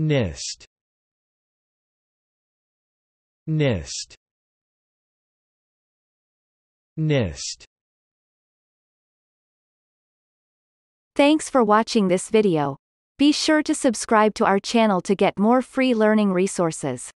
NIST NIST NIST Thanks for watching this video. Be sure to subscribe to our channel to get more free learning resources.